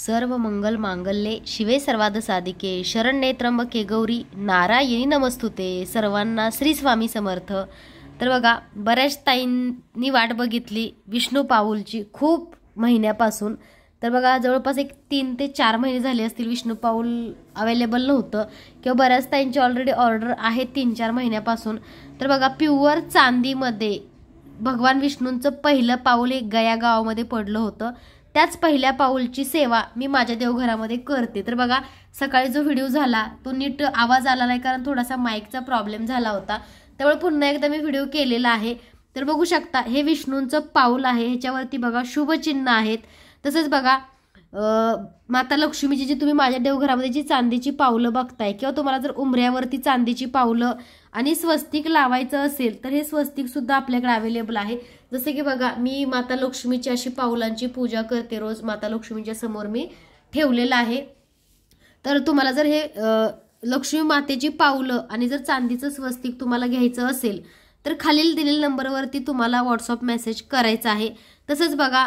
सर्व मंगल मांगल्ये शिवे सर्वाद साधिके शरण त्र्यंबके गौरी नारायणी नमस्तुते सर्वांना श्री स्वामी समर्थ तर बघा बऱ्याच ताईंनी वाट बघितली विष्णू पाऊलची खूप महिन्यापासून तर बघा जवळपास एक तीन ते चार महिने झाले असतील विष्णू पाऊल अवेलेबल नव्हतं किंवा बऱ्याच ताईंची ऑलरेडी ऑर्डर आहे तीन चार महिन्यापासून तर बघा प्युअर चांदीमध्ये भगवान विष्णूंचं पहिलं पाऊल एक गया गावामध्ये पडलं होतं त्याच पहिल्या पाऊलची सेवा मी माझ्या देवघरामध्ये करते तर बघा सकाळी जो व्हिडिओ झाला तो नीट आवाज आला नाही कारण थोडासा माईकचा प्रॉब्लेम झाला होता त्यामुळे पुन्हा एकदा मी व्हिडिओ केलेला आहे तर बघू शकता हे विष्णूंचं पाऊल आहे ह्याच्यावरती बघा शुभचिन्ह आहेत तसंच बघा माता लक्ष्मीची जी तुम्ही माझ्या देवघरामध्ये जी चांदीची पावलं बघताय किंवा तुम्हाला जर उमऱ्यावरती चांदीची पावलं आणि स्वस्तिक लावायचं असेल तर हे स्वस्तिकसुद्धा आपल्याकडे अवेलेबल आहे जसे की बघा मी माता लक्ष्मीची अशी पावलांची पूजा करते रोज माता लक्ष्मीच्या समोर मी ठेवलेलं आहे तर तुम्हाला जर हे लक्ष्मी मातेची पावलं आणि जर चांदीचं स्वस्तिक तुम्हाला घ्यायचं असेल तर खालील दिलेल्या नंबरवरती तुम्हाला व्हॉट्सअप मेसेज करायचा आहे तसंच बघा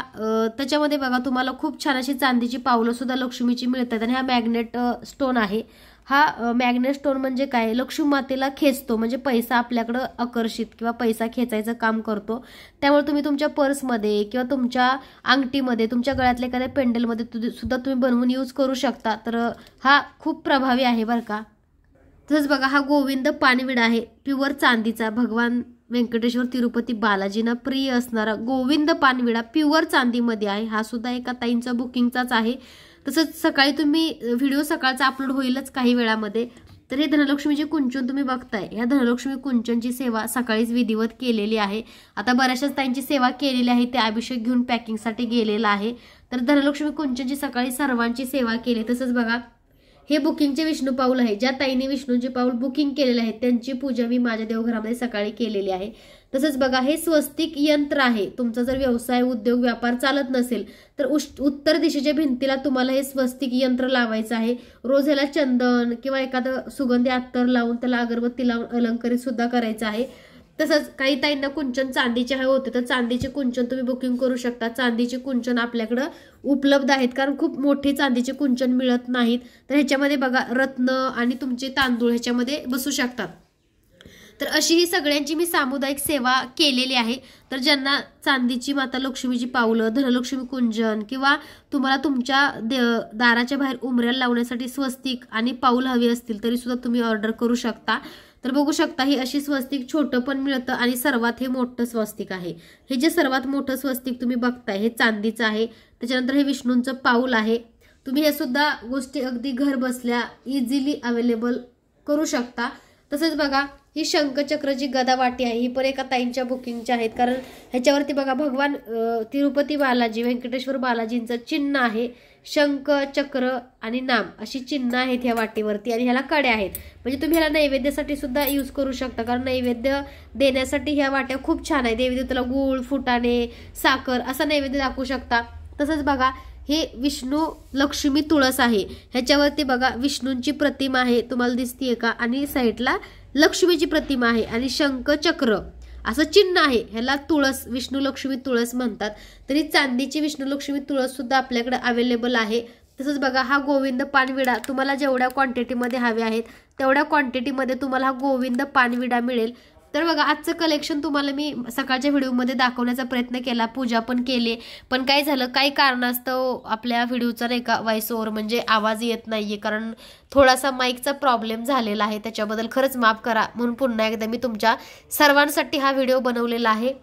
त्याच्यामध्ये बघा तुम्हाला खूप छान अशी चांदीची पावलंसुद्धा लक्ष्मीची मिळतात आणि हा मॅग्नेट स्टोन आहे हा मॅग्नेट स्टोन म्हणजे काय लक्ष्मीमातेला खेचतो म्हणजे पैसा आपल्याकडं आकर्षित किंवा पैसा खेचायचं काम करतो त्यामुळे तुम्ही तुमच्या पर्समध्ये किंवा तुमच्या अंगठीमध्ये तुमच्या गळ्यातल्या एखाद्या पेंडलमध्ये सुद्धा तुम्ही बनवून यूज करू शकता तर हा खूप प्रभावी आहे बरं का तसंच बघा हा गोविंद पानविडा आहे प्युअर चांदीचा भगवान व्यंकटेश्वर तिरुपती बालाजींना प्रिय असणारा गोविंद पानविडा प्युअर चांदीमध्ये आहे हा सुद्धा एका ताईंचा बुकिंगचाच आहे तसंच सकाळी तुम्ही व्हिडिओ सकाळचा अपलोड होईलच काही वेळामध्ये तर हे धनलक्ष्मीचे कुंचन तुम्ही बघताय ह्या धनलक्ष्मी कुंचनची सेवा सकाळीच विधिवत केलेली आहे आता बऱ्याचशाच त्यांची सेवा केलेली आहे ते अभिषेक घेऊन पॅकिंगसाठी गेलेलं आहे तर धनलक्ष्मी कुंचनची सकाळी सर्वांची सेवा केली तसंच बघा हे बुकिंगचे विष्णू पाऊल आहे ज्या ताईने विष्णूचे पाऊल बुकिंग केलेले आहेत त्यांची पूजा मी माझ्या देवघरामध्ये सकाळी केलेली आहे तसंच बघा हे स्वस्तिक यंत्र आहे तुमचा जर व्यवसाय उद्योग व्यापार चालत नसेल तर उत्तर दिशेच्या भिंतीला तुम्हाला हे स्वस्तिक यंत्र लावायचं आहे रोज ह्याला चंदन किंवा एखादं सुगंधी अत्तर लावून त्याला अगरबत्ती लावून अलंकरित सुद्धा करायचं आहे तसंच काही ताईंना कुंचन चांदीचे हवे होते तर चांदीचे कुंचन तुम्ही बुकिंग करू शकता चांदीचे कुंचन आपल्याकडं उपलब्ध आहेत कारण खूप मोठे चांदीचे कुंचन मिळत नाहीत तर ह्याच्यामध्ये बघा रत्न आणि तुमचे तांदूळ ह्याच्यामध्ये बसू शकतात तर अशी ही सगळ्यांची मी सामुदायिक सेवा केलेली आहे तर ज्यांना चांदीची माता लक्ष्मीची पावलं धनलक्ष्मी कुंजन किंवा तुम्हाला तुमच्या दे दाराच्या बाहेर उमऱ्याला लावण्यासाठी स्वस्तिक आणि पाऊल हवी असतील तरीसुद्धा तुम्ही ऑर्डर करू शकता तर बघू शकता ही अशी स्वस्तिक छोटं पण मिळतं आणि सर्वात हे मोठं स्वस्तिक आहे हे जे सर्वात मोठं स्वस्तिक तुम्ही बघताय हे चांदीचं आहे त्याच्यानंतर हे विष्णूंचं पाऊल आहे तुम्ही हे सुद्धा गोष्टी अगदी घर बसल्या इझिली अवेलेबल करू शकता तसंच बघा ही शंखचक्र जी गदावाटी आहे ही पण एका ताईंच्या बुकिंगच्या आहेत कारण ह्याच्यावरती बघा भगवान तिरुपती बालाजी व्यंकटेश्वर बालाजींचं चिन्ह आहे शंख चक्र आणि नाम अशी चिन्ह आहेत ह्या वाटीवरती आणि ह्याला कडे आहेत म्हणजे तुम्ही ह्याला नैवेद्यासाठी सुद्धा यूज करू शकता कारण नैवेद्य देण्यासाठी ह्या वाट्या खूप छान आहेत आहे तुला गुळ फुटाणे साखर असा नैवेद्य दाखवू शकता तसंच बघा हे विष्णू लक्ष्मी तुळस आहे ह्याच्यावरती बघा विष्णूंची प्रतिमा आहे तुम्हाला दिसतीये का आणि साईडला लक्ष्मीची प्रतिमा आहे आणि शंख चक्र असं चिन्ह आहे ह्याला तुळस विष्णू लक्ष्मी तुळस म्हणतात तरी चांदीची विष्णू लक्ष्मी तुळस सुद्धा आपल्याकडे अवेलेबल आहे तसंच बघा हा गोविंद पानविडा तुम्हाला जेवढ्या क्वांटिटीमध्ये हवे आहेत तेवढ्या क्वांटिटीमध्ये तुम्हाला हा गोविंद पानविडा मिळेल तर बघा आजचं कलेक्शन तुम्हाला मी सकाळच्या व्हिडिओमध्ये दाखवण्याचा प्रयत्न केला पूजा पण केली पण काय झालं काही कारणास्तव आपल्या व्हिडिओचा नाही का व्हॉइस म्हणजे आवाज येत नाही आहे कारण थोडासा माईकचा प्रॉब्लेम झालेला आहे त्याच्याबद्दल खरंच माफ करा म्हणून पुन्हा एकदा मी तुमच्या सर्वांसाठी हा व्हिडिओ बनवलेला आहे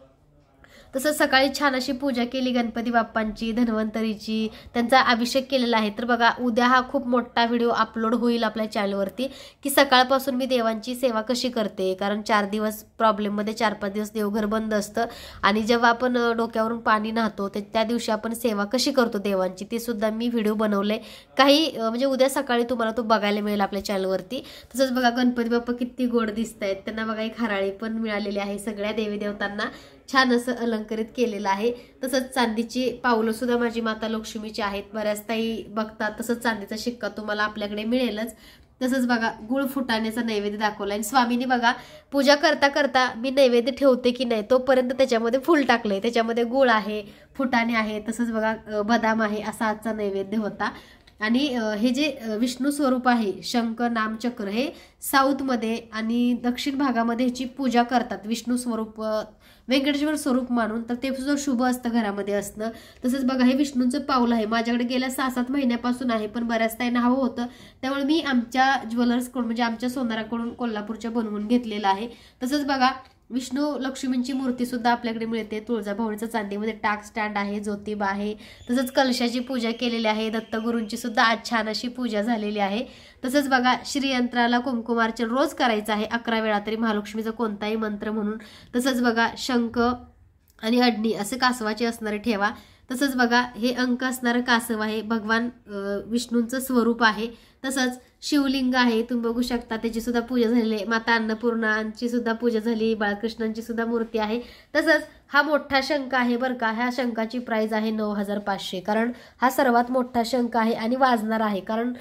तसंच सकाळी छान अशी पूजा केली गणपती बाप्पांची धन्वंतरीची त्यांचा अभिषेक केलेला आहे तर बघा उद्या हा खूप मोठा व्हिडिओ अपलोड होईल आपल्या चॅनलवरती की सकाळपासून मी देवांची सेवा कशी करते कारण चार दिवस प्रॉब्लेममध्ये चार पाच दिवस देवघर बंद असतं आणि जेव्हा आपण डोक्यावरून पाणी नाहतो तर त्या दिवशी आपण सेवा कशी करतो देवांची ते सुद्धा मी व्हिडिओ बनवले काही म्हणजे उद्या सकाळी तुम्हाला तो बघायला मिळेल आपल्या चॅनलवरती तसंच बघा गणपती बाप्पा किती गोड दिसत आहेत त्यांना बघा एक हराळी पण मिळालेली आहे सगळ्या देवी देवतांना छान असं अलंकरित केलेलं आहे तसंच चांदीची सुद्धा माझी माता लक्ष्मीची आहेत बऱ्याच बघतात तसंच चांदीचा शिक्का तुम्हाला आपल्याकडे मिळेलच तसंच बघा गुळ फुटाण्याचा नैवेद्य दाखवला आणि स्वामींनी बघा पूजा करता करता मी नैवेद्य ठेवते की नाही तोपर्यंत त्याच्यामध्ये फुल टाकलंय त्याच्यामध्ये गुळ आहे फुटाणे आहे तसंच बघा बदाम आहे असा आजचा नैवेद्य होता आणि हे जे विष्णू स्वरूप आहे शंख नामचक्र हे साऊथमध्ये आणि दक्षिण भागामध्ये ह्याची पूजा करतात विष्णू स्वरूप व्यंकटेश्वर स्वरूप मानून तर ते सुद्धा शुभ असतं घरामध्ये असणं तसंच बघा हे विष्णूंचं पाऊल आहे माझ्याकडे गेल्या सहा सात महिन्यापासून आहे पण बऱ्याच त्यांना हवं होतं त्यामुळे मी आमच्या ज्वेलर्सकडून म्हणजे आमच्या सोनाराकडून कोल्हापूरच्या बनवून घेतलेलं आहे तसंच बघा विष्णू लक्ष्मींची सुद्धा आपल्याकडे मिळते तुळजाभवानीचं चांदीमध्ये टाक स्टँड आहे ज्योतिबा आहे तसंच कलशाची पूजा केलेली आहे दत्तगुरूंची सुद्धा आज छान अशी पूजा झालेली आहे तसंच बघा श्रीयंत्राला कुमकुमार्चन रोज करायचं आहे अकरा वेळा तरी महालक्ष्मीचा कोणताही मंत्र म्हणून तसंच बघा शंख आणि अडणी असे कासवाचे असणारे ठेवा तसंच बघा हे अंक असणारं कासव आहे भगवान विष्णूंचं स्वरूप आहे तसंच शिवलिंग आहे तुम्ही बघू शकता त्याची सुद्धा पूजा झालेली आहे माता अन्नपूर्णांची सुद्धा पूजा झाली बाळकृष्णांची सुद्धा मूर्ती आहे तसंच हा मोठा शंख आहे बरं का ह्या शंकाची प्राईज आहे नऊ हजार पाचशे कारण हा सर्वात मोठा शंख आहे आणि वाजणार आहे कारण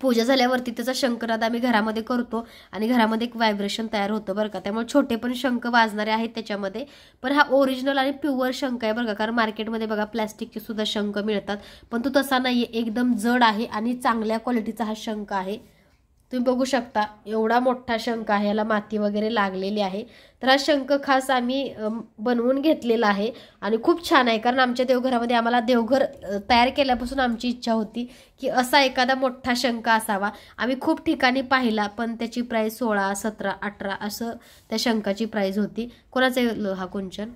पूजा झाल्यावरती त्याचा शंखनाद आम्ही घरामध्ये करतो आणि घरामध्ये एक व्हायब्रेशन तयार होतं बरं का त्यामुळे छोटे पण शंख वाजणारे आहेत त्याच्यामध्ये पण हा ओरिजिनल आणि प्युअर शंख आहे बरं का कारण मार्केटमध्ये बघा प्लॅस्टिकचे सुद्धा शंख मिळतात पण तो तसा नाही एकदम जड आहे आणि चांगल्या क्वालिटीचा हा शंख आहे तुम्ही बघू शकता एवढा मोठा शंख आहे याला माती वगैरे लागलेली आहे तर हा शंख खास आम्ही बनवून घेतलेला आहे आणि खूप छान आहे कारण आमच्या देवघरामध्ये आम्हाला देवघर तयार केल्यापासून आमची इच्छा होती की असा एखादा मोठा शंख असावा आम्ही खूप ठिकाणी पाहिला पण त्याची प्राईज सोळा सतरा अठरा असं त्या शंखाची प्राईज होती कोणाचं हा कुंचन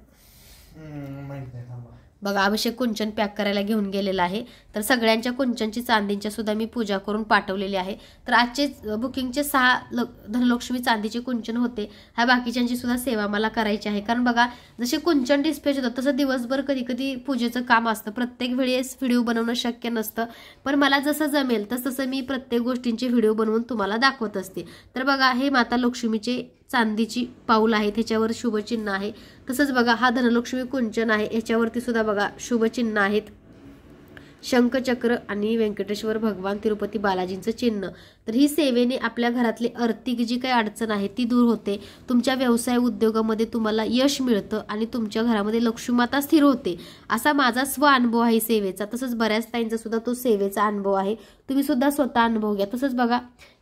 बघा अभिषेक कुंचन पॅक करायला घेऊन गेलेला आहे तर सगळ्यांच्या कुंचनची चांदींच्या सुद्धा मी पूजा करून पाठवलेली आहे तर आजचे बुकिंगचे सहा ल धनलक्ष्मी चांदीचे कुंचन होते ह्या बाकीच्यांची सुद्धा सेवा मला करायची आहे कारण बघा जसे कुंचन डिस्पॅच होतं तसं दिवसभर कधी कधी पूजेचं काम असतं प्रत्येक वेळेस व्हिडिओ बनवणं शक्य नसतं पण मला जसं जमेल तसं तसं मी प्रत्येक गोष्टींचे व्हिडिओ बनवून तुम्हाला दाखवत असते तर बघा हे माता लक्ष्मीचे चांदीची पाऊल आहे त्याच्यावर शुभचिन्ह आहे तसंच बघा हा धनलक्ष्मी कुंचन आहे याच्यावरती सुद्धा बघा शुभचिन्ह आहेत शंखचक्र आणि व्यंकटेश्वर भगवान तिरुपती बालाजींचं चिन्ह तर ही सेवेने आपल्या घरातली आर्थिक जी काही अडचण आहे ती दूर होते तुमच्या व्यवसाय उद्योगामध्ये तुम्हाला यश मिळतं आणि तुमच्या घरामध्ये लक्ष्मीमाता स्थिर होते असा माझा स्व अनुभव आहे सेवेचा तसंच बऱ्याच ताईंचा सुद्धा तो सेवेचा अनुभव आहे तुम्ही सुद्धा स्वतः अनुभव घ्या तसंच बघा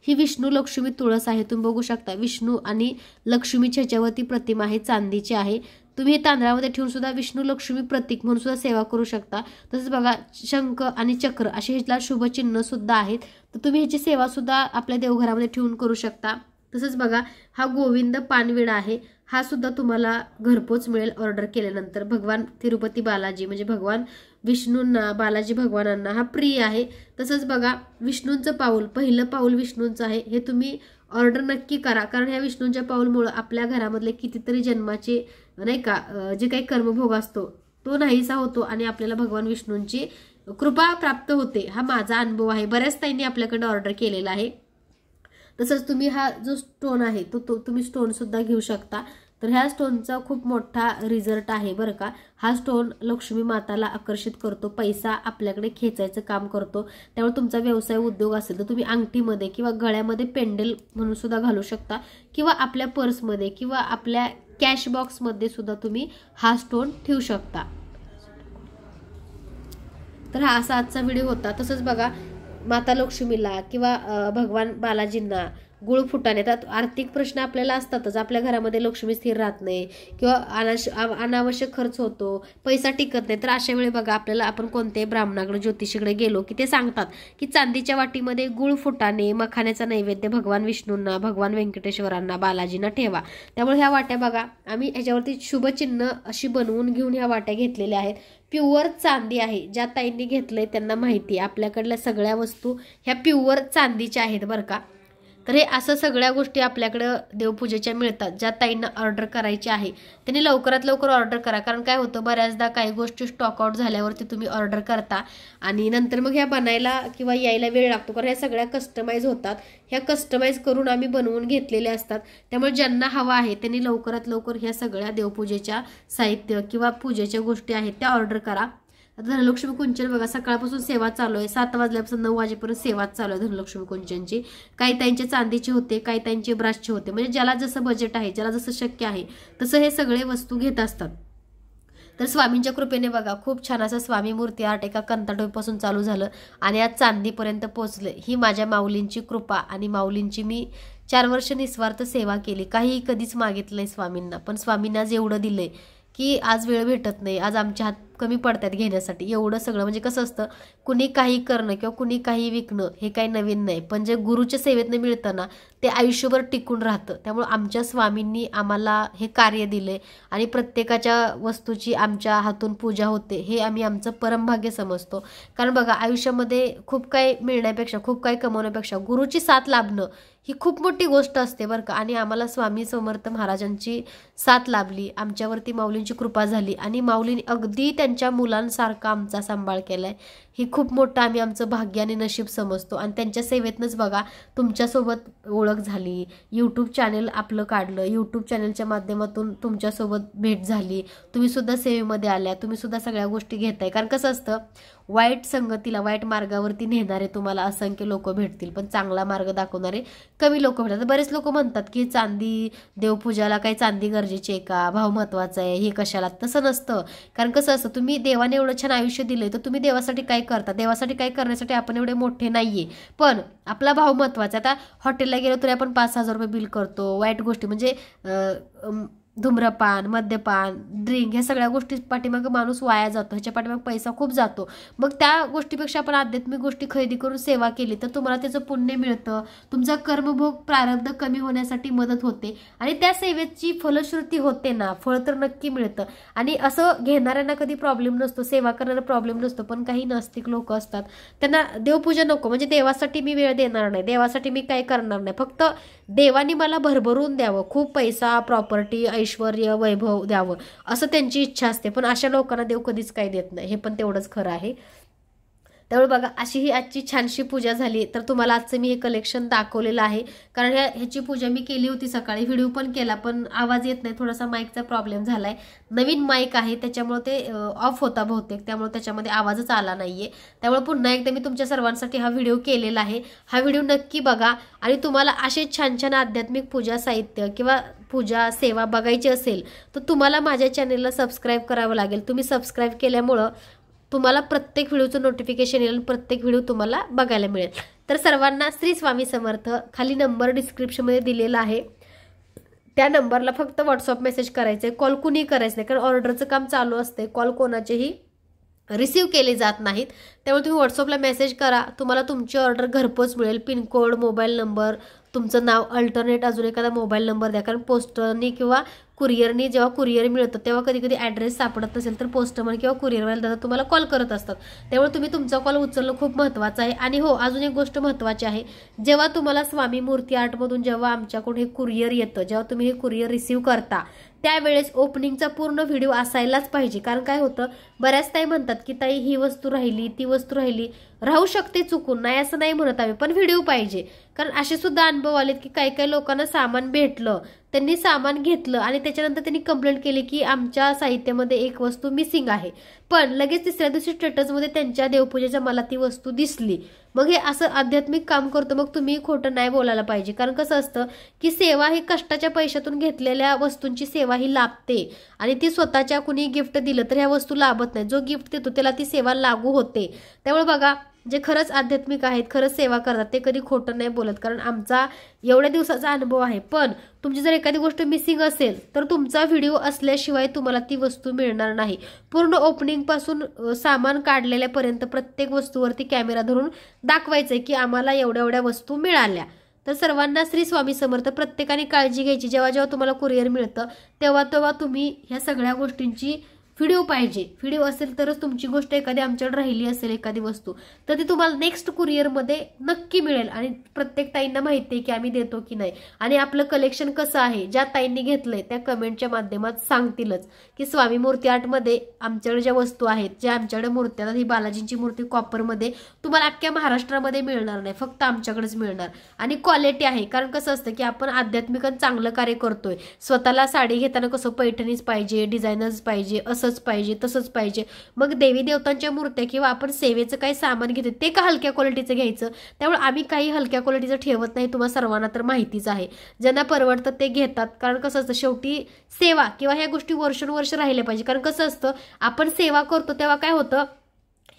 ही विष्णू लक्ष्मी तुळस आहे तुम्ही बघू शकता विष्णू आणि लक्ष्मीच्या ह्याच्यावरती प्रतिमा आहे चांदीची आहे तुम्ही तांदळामध्ये ठेवून सुद्धा विष्णू लक्ष्मी प्रतीक म्हणून सुद्धा सेवा करू शकता तसंच बघा शंख आणि चक्र असे ह्याला शुभचिन्ह सुद्धा आहेत तर तुम्ही ह्याची सेवा सुद्धा आपल्या देवघरामध्ये ठेवून करू शकता तसंच बघा हा गोविंद पानविडा आहे हा सुद्धा तुम्हाला घरपोच मिळेल ऑर्डर केल्यानंतर भगवान तिरुपती बालाजी म्हणजे भगवान विष्णूंना बालाजी भगवानांना हा प्रिय आहे तसंच बघा विष्णूंचं पाऊल पहिलं पाऊल विष्णूंचं आहे हे तुम्ही ऑर्डर नक्की करा कारण ह्या विष्णूंच्या पाऊलमुळं आपल्या घरामधले कितीतरी जन्माचे नाही का जे काही कर्मभोग असतो तो नाहीसा होतो आणि आपल्याला भगवान विष्णूंची कृपा प्राप्त होते हा माझा अनुभव आहे बऱ्याच ताईंनी आपल्याकडे ऑर्डर केलेला आहे तसंच तुम्ही हा जो स्टोन आहे तो, तो तुम्ही स्टोन सुद्धा घेऊ शकता तर ह्या स्टोनचा खूप मोठा रिझल्ट आहे बरं का हा स्टोन लक्ष्मी माताला आकर्षित करतो पैसा आपल्याकडे खेचायचं काम करतो त्यामुळे तुमचा व्यवसाय उद्योग असेल तर तुम्ही अंगठीमध्ये किंवा गळ्यामध्ये पेंडल म्हणून सुद्धा घालू शकता किंवा आपल्या पर्समध्ये किंवा आपल्या कॅश बॉक्समध्ये सुद्धा तुम्ही हा स्टोन ठेवू शकता तर हा असा आजचा व्हिडिओ होता तसंच बघा माता लक्ष्मीला किंवा भगवान बालाजींना गुळ फुटाणे तर आर्थिक प्रश्न आपल्याला असतातच आपल्या घरामध्ये लक्ष्मी स्थिर राहत नाही किंवा अनाश अनावश्यक खर्च होतो पैसा टिकत नाही तर अशा वेळी बघा आपल्याला आपण कोणत्याही ब्राह्मणाकडे ज्योतिषीकडे गेलो की ते सांगतात की चांदीच्या वाटीमध्ये गुळ फुटाने मखाण्याचा नैवेद्य भगवान विष्णूंना भगवान व्यंकटेश्वरांना बालाजींना ठेवा त्यामुळे ह्या वाट्या बघा आम्ही ह्याच्यावरती शुभचिन्ह अशी बनवून घेऊन ह्या वाट्या घेतलेल्या आहेत प्युअर चांदी आहे ज्या ताईंनी घेतलंय त्यांना माहिती आपल्याकडल्या सगळ्या वस्तू ह्या प्युअर चांदीच्या आहेत बरं का तर हे असं सगळ्या गोष्टी आपल्याकडं देवपूजेच्या मिळतात ज्या ताईंना ऑर्डर करायची आहे त्यांनी लवकरात लवकर ऑर्डर करा कारण काय होतं बऱ्याचदा काही गोष्टी स्टॉकआउट झाल्यावरती तुम्ही ऑर्डर करता आणि नंतर मग ह्या बनायला किंवा यायला वेळ लागतो कारण ह्या सगळ्या कस्टमाइज होतात ह्या कस्टमाइज करून आम्ही बनवून घेतलेल्या असतात त्यामुळे ज्यांना हवा आहे त्यांनी लवकरात लवकर ह्या सगळ्या देवपूजेच्या साहित्य किंवा पूजेच्या गोष्टी आहेत त्या ऑर्डर करा आता धनलक्ष्मी कुंचन बघा सकाळपासून सेवा चालू आहे सात वाजल्यापासून नऊ वाजेपर्यंत सेवा चालू आहे धनलक्ष्मी कुंचनची काही त्यांचे चांदीचे होते काही त्यांचे ब्रासचे होते म्हणजे ज्याला जसं बजेट आहे ज्याला जसं शक्य आहे तसं हे सगळे वस्तू घेत असतात तर स्वामींच्या कृपेने बघा खूप छान असं स्वामी मूर्ती आर्ट एका कंताटोपासून चालू झालं आणि आज चांदीपर्यंत पोहोचलं ही माझ्या माऊलींची कृपा आणि माऊलींची मी चार वर्ष निस्वार्थ सेवा केली काहीही कधीच मागितलं नाही स्वामींना पण स्वामींना आज एवढं दिलं की आज वेळ भेटत नाही आज आमच्या हात कमी पडतात घेण्यासाठी एवढं सगळं म्हणजे कसं असतं कुणी काही करणं किंवा कुणी काही विकणं हे काही नवीन नाही पण जे गुरुच्या सेवेतनं मिळताना ते आयुष्यभर टिकून राहतं त्यामुळं आमच्या स्वामींनी आम्हाला हे कार्य दिले आणि प्रत्येकाच्या वस्तूची आमच्या हातून पूजा होते हे आम्ही आमचं परमभाग्य समजतो कारण बघा आयुष्यामध्ये खूप काही मिळण्यापेक्षा खूप काही कमवण्यापेक्षा गुरुची साथ लाभणं ही खूप मोठी गोष्ट असते बरं का आणि आम्हाला स्वामी समर्थ महाराजांची साथ लाभली आमच्यावरती माऊलींची कृपा झाली आणि माऊलींनी अगदी त्यांच्या मुलांसारखा आमचा सांभाळ केला आहे ही खूप मोठं आम्ही आमचं भाग्य आणि नशीब समजतो आणि त्यांच्या सेवेतनंच बघा तुमच्यासोबत ओळख झाली यूट्यूब चॅनेल आपलं काढलं यूट्यूब चॅनेलच्या माध्यमातून तुमच्यासोबत भेट झाली तुम्हीसुद्धा सेवेमध्ये आल्या तुम्हीसुद्धा सगळ्या गोष्टी घेताय कारण कसं असतं वाईट संगतीला वाईट मार्गावरती नेणारे तुम्हाला असंख्य लोक भेटतील पण चांगला मार्ग दाखवणारे कमी लोक भेटतात बरेच लोक म्हणतात की चांदी देवपूजाला काही चांदी गरजेची आहे का भाव महत्वाचा आहे हे कशाला तसं नसतं कारण कसं असतं तुम्ही देवाने एवढं छान आयुष्य दिलंय तर तुम्ही देवासाठी काय करता देवासाठी काय करण्यासाठी आपण एवढे मोठे नाहीये पण आपला भाव महत्वाचा आता हॉटेलला गेलो तरी आपण पाच हजार रुपये बिल करतो वाईट गोष्टी म्हणजे धूम्रपान मद्यपान ड्रिंक ह्या सगळ्या गोष्टी पाठीमाग माणूस वाया जातो ह्याच्या पाठीमाग पैसा खूप जातो मग त्या गोष्टीपेक्षा आपण आध्यात्मिक गोष्टी खरेदी करून सेवा केली तर तुम्हाला त्याचं पुण्य मिळतं तुमचा कर्मभोग प्रारब्ध कमी होण्यासाठी मदत होते आणि त्या सेवेची फलश्रुती होते ना फळ तर नक्की मिळतं आणि असं घेणाऱ्यांना कधी प्रॉब्लेम नसतो सेवा करणारा प्रॉब्लेम नसतो पण काही नास्तिक लोक असतात त्यांना देवपूजा नको म्हणजे देवासाठी मी वेळ देणार नाही देवासाठी मी काय करणार नाही फक्त देवाने मला भरभरून द्यावं खूप पैसा प्रॉपर्टी ऐश्वर वैभव द्यावं असं त्यांची इच्छा असते पण अशा लोकांना देव कधीच काही देत नाही हे पण तेवढंच खरं आहे त्यामुळे बघा अशी ही आजची छानशी पूजा झाली तर तुम्हाला आजचं मी हे कलेक्शन दाखवलेलं आहे कारण ह्या ह्याची पूजा मी केली होती सकाळी व्हिडिओ पण केला पण आवाज येत नाही थोडासा माईकचा प्रॉब्लेम झालाय नवीन माईक आहे त्याच्यामुळे ते ऑफ होता बहुतेक त्यामुळे त्याच्यामध्ये आवाजच आला नाहीये त्यामुळे पुन्हा एकदा मी तुमच्या सर्वांसाठी हा व्हिडिओ केलेला आहे हा व्हिडिओ नक्की बघा आणि तुम्हाला असे छान छान आध्यात्मिक पूजा साहित्य किंवा पूजा सेवा बघायची असेल तर तुम्हाला माझ्या चॅनेलला सबस्क्राईब करावं लागेल तुम्ही सबस्क्राईब केल्यामुळं तुम्हाला प्रत्येक व्हिडिओचं नोटिफिकेशन येईल प्रत्येक व्हिडिओ तुम्हाला बघायला मिळेल तर सर्वांना श्री स्वामी समर्थ खाली नंबर डिस्क्रिप्शनमध्ये दिलेला आहे त्या नंबरला फक्त व्हॉट्सअप मेसेज करायचे कॉल कुणी करायचं नाही कारण ऑर्डरचं काम चालू असते कॉल कोणाचेही रिसीव केले जात नाहीत त्यामुळे तुम्ही व्हॉट्सअपला मेसेज करा तुम्हाला तुमची ऑर्डर घरपोच मिळेल पिनकोड मोबाईल नंबर तुमचं नाव अल्टरनेट अजून एखादा मोबाईल नंबर द्या कारण पोस्टरनी किंवा कुरिअरने जेव्हा कुरिअर मिळतं तेव्हा कधी कधी ॲड्रेस सापडत नसेल तर पोस्टमन किंवा कुरिअरवाले दादा तुम्हाला कॉल करत असतात त्यामुळे तुम्ही तुमचा कॉल उचलणं खूप महत्त्वाचं आहे आणि हो अजून एक गोष्ट महत्त्वाची आहे जेव्हा तुम्हाला स्वामी मूर्ती आर्टमधून जेव्हा आमच्याकडून हे कुरिअर येतं जेव्हा तुम्ही हे कुरिअर रिसीव्ह करता त्यावेळेस ओपनिंगचा पूर्ण व्हिडिओ असायलाच पाहिजे कारण काय होतं बऱ्याच ताई म्हणतात की ताई ही वस्तू राहिली ती वस्तू राहिली राहू शकते चुकून नाही असं नाही म्हणत आम्ही पण व्हिडिओ पाहिजे कारण असे सुद्धा अनुभव आलेत की काही काही लोकांना सामान भेटलं त्यांनी सामान घेतलं आणि त्याच्यानंतर त्यांनी कंप्लेंट केली की आमच्या साहित्यामध्ये एक वस्तू मिसिंग आहे पण लगेच तिसऱ्या दिवशी स्टेटसमध्ये त्यांच्या देवपूजेच्या मला ती वस्तू दिसली मग हे असं आध्यात्मिक काम करतो मग तुम्ही खोटं नाही बोलायला पाहिजे कारण कसं असतं की सेवा ही कष्टाच्या पैशातून घेतलेल्या वस्तूंची सेवा ही लाभते आणि ती स्वतःच्या कुणी गिफ्ट दिलं तर ह्या वस्तू लाभत नाही जो गिफ्ट देतो त्याला ती सेवा लागू होते त्यामुळे बघा जे खरंच आध्यात्मिक आहेत खरंच सेवा करतात ते कधी खोटं नाही बोलत कारण आमचा एवढ्या दिवसाचा अनुभव आहे पण तुमची जर एखादी गोष्ट मिसिंग असेल तर तुमचा व्हिडिओ असल्याशिवाय तुम्हाला ती वस्तू मिळणार नाही पूर्ण ओपनिंगपासून सामान काढलेल्यापर्यंत प्रत्येक वस्तूवरती कॅमेरा धरून दाखवायचं की आम्हाला एवढ्या एवढ्या वस्तू मिळाल्या तर सर्वांना श्री स्वामी समर्थ प्रत्येकाने काळजी घ्यायची जेव्हा जेव्हा तुम्हाला कुरिअर मिळतं तेव्हा तेव्हा तुम्ही ह्या सगळ्या गोष्टींची व्हिडिओ पाहिजे व्हिडिओ असेल तरच तुमची गोष्ट एखादी आमच्याकडे राहिली असेल एखादी वस्तू तर ती तुम्हाला नेक्स्ट कुरिअरमध्ये नक्की मिळेल आणि प्रत्येक ताईंना माहिती आहे की आम्ही देतो की नाही आणि आपलं कलेक्शन कसं आहे ज्या ताईंनी घेतलंय त्या कमेंटच्या माध्यमात सांगतीलच की स्वामी मूर्ती आर्टमध्ये आमच्याकडे ज्या वस्तू आहेत ज्या आमच्याकडे मूर्त्या ही बालाजींची मूर्ती कॉपरमध्ये तुम्हाला अख्ख्या महाराष्ट्रामध्ये मिळणार नाही फक्त आमच्याकडेच मिळणार आणि क्वालिटी आहे कारण कसं असतं की आपण आध्यात्मिक चांगलं कार्य करतोय स्वतःला साडी घेताना कसं पैठणीच पाहिजे डिझायनर्स पाहिजे असं तसंच पाहिजे तसंच पाहिजे मग देवी देवतांच्या मूर्त्या किंवा आपण सेवेचं काही सामान घेते ते का हलक्या क्वालिटीचं घ्यायचं त्यामुळे आम्ही काही हलक्या क्वालिटीचं ठेवत नाही तुम्हाला सर्वांना तर माहितीच आहे ज्यांना परवडतं ते घेतात कारण कसं असतं शेवटी सेवा किंवा ह्या गोष्टी वर्षानुवर्ष राहिल्या पाहिजे कारण कसं असतं आपण सेवा करतो तेव्हा काय होतं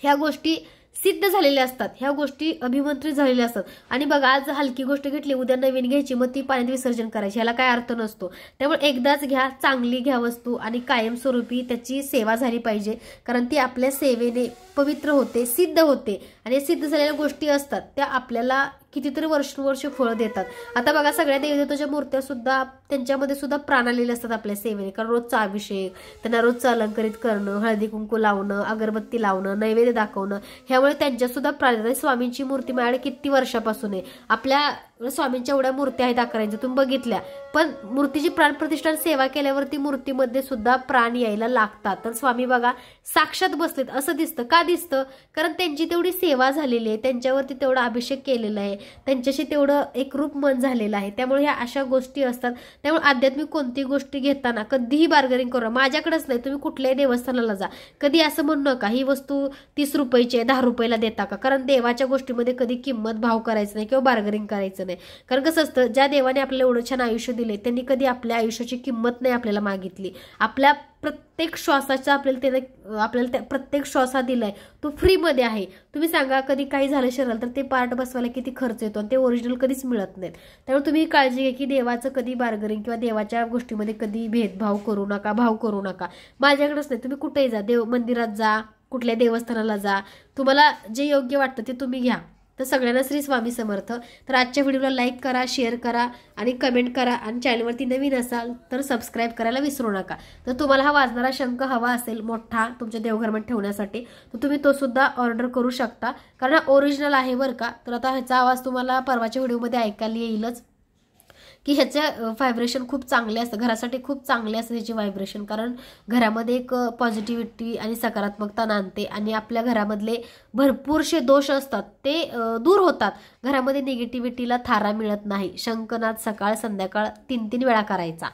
ह्या गोष्टी सिद्ध झालेल्या असतात ह्या गोष्टी अभिमंत्रित झालेल्या असतात आणि बघा आज हलकी गोष्ट घेतली उद्या नवीन घ्यायची मग ती पाण्यात विसर्जन करायची ह्याला काय अर्थ नसतो त्यामुळे एकदाच घ्या चांगली घ्या वस्तू आणि कायमस्वरूपी त्याची सेवा झाली पाहिजे कारण ती आपल्या सेवेने पवित्र होते सिद्ध होते आणि सिद्ध झालेल्या गोष्टी असतात त्या आपल्याला कितीतरी वर्षानुवर्ष फळं देतात आता बघा सगळ्या देवदेवताच्या मूर्त्या सुद्धा त्यांच्यामध्ये सुद्धा प्राण आलेले असतात आपल्या सेवेने कारण रोजचा अभिषेक त्यांना रोजचं अलंकरित करणं हळदी कुंकू लावणं अगरबत्ती लावणं नैवेद्य दाखवणं ह्यामुळे त्यांच्या सुद्धा प्राण स्वामींची मूर्ती माझ्याकडे किती वर्षापासून आहे आपल्या म्हणजे स्वामींच्या एवढ्या मूर्त्या आहेत अकरांच्या तुम्ही बघितल्या पण मूर्तीची प्राणप्रतिष्ठान सेवा केल्यावरती मूर्तीमध्ये सुद्धा प्राण यायला लागतात तर स्वामी बघा साक्षात बसलेत असं दिसतं का दिसतं कारण त्यांची तेवढी सेवा झालेली आहे त्यांच्यावरती तेवढा अभिषेक केलेला आहे त्यांच्याशी तेवढं एकरूप मन झालेलं आहे त्यामुळे ह्या अशा गोष्टी असतात त्यामुळे आध्यात्मिक कोणती गोष्टी घेताना कधीही करू करू माझ्याकडेच नाही तुम्ही कुठल्याही देवस्थानाला जा कधी असं म्हणू नका ही वस्तू तीस रुपयाची आहे दहा रुपयाला देता का कारण देवाच्या गोष्टीमध्ये कधी किंमत भाव करायचं नाही किंवा बार्गेनिंग करायचं नाही कारण कसं असतं ज्या देवाने आपल्याला एवढं छान आयुष्य दिले त्यांनी कधी आपल्या आयुष्याची किंमत नाही आपल्याला मागितली आपल्या प्रत्येक श्वासाचा आपल्याला त्याने आपल्याला त्या प्रत्येक श्वासा दिलाय तो फ्रीमध्ये आहे तुम्ही सांगा कधी काही झालं शरीराला तर ते पार्ट बसवायला किती खर्च येतो आणि ते ओरिजिनल कधीच मिळत नाहीत त्यामुळे तुम्ही काळजी घ्या की देवाचं कधी बार्गरिंग किंवा देवाच्या गोष्टीमध्ये कधी भेदभाव करू नका भाव करू नका माझ्याकडेच नाही तुम्ही कुठेही जा देव मंदिरात जा कुठल्या देवस्थानाला जा तुम्हाला जे योग्य वाटतं ते तुम्ही घ्या तर सगळ्यांना श्री स्वामी समर्थ तर आजच्या व्हिडिओला लाईक करा शेअर करा आणि कमेंट करा आणि चॅनलवरती नवीन असाल तर सबस्क्राईब करायला विसरू नका तर तुम्हाला हा वाजणारा शंख हवा असेल मोठा तुमच्या देवघरमध्ये ठेवण्यासाठी तर तुम्ही तो सुद्धा ऑर्डर करू शकता कारण ओरिजिनल आहे बरं का तर आता ह्याचा आवाज तुम्हाला परवाच्या व्हिडिओमध्ये ऐकायला येईलच की ह्याच्या व्हायब्रेशन खूप चांगले असतं घरासाठी खूप चांगले असतं ह्याची व्हायब्रेशन कारण घरामध्ये एक पॉझिटिव्हिटी आणि सकारात्मकता नांदते आणि आपल्या घरामधले भरपूरसे दोष असतात ते दूर होतात घरामध्ये निगेटिव्हिटीला थारा मिळत नाही शंकनाथ सकाळ संध्याकाळ तीन तीन वेळा करायचा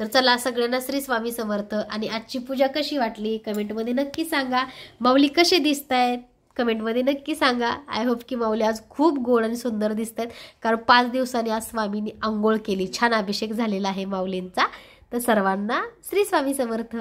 तर चला सगळ्यांना श्री स्वामी समर्थ आणि आजची पूजा कशी वाटली कमेंटमध्ये नक्की सांगा माऊली कसे दिसत आहेत कमेंटमध्ये नक्की सांगा आय होप की माऊली आज खूप गोड आणि सुंदर दिसत आहेत कारण पाच दिवसांनी आज स्वामींनी आंघोळ केली छान अभिषेक झालेला आहे माऊलींचा तर सर्वांना श्री स्वामी समर्थ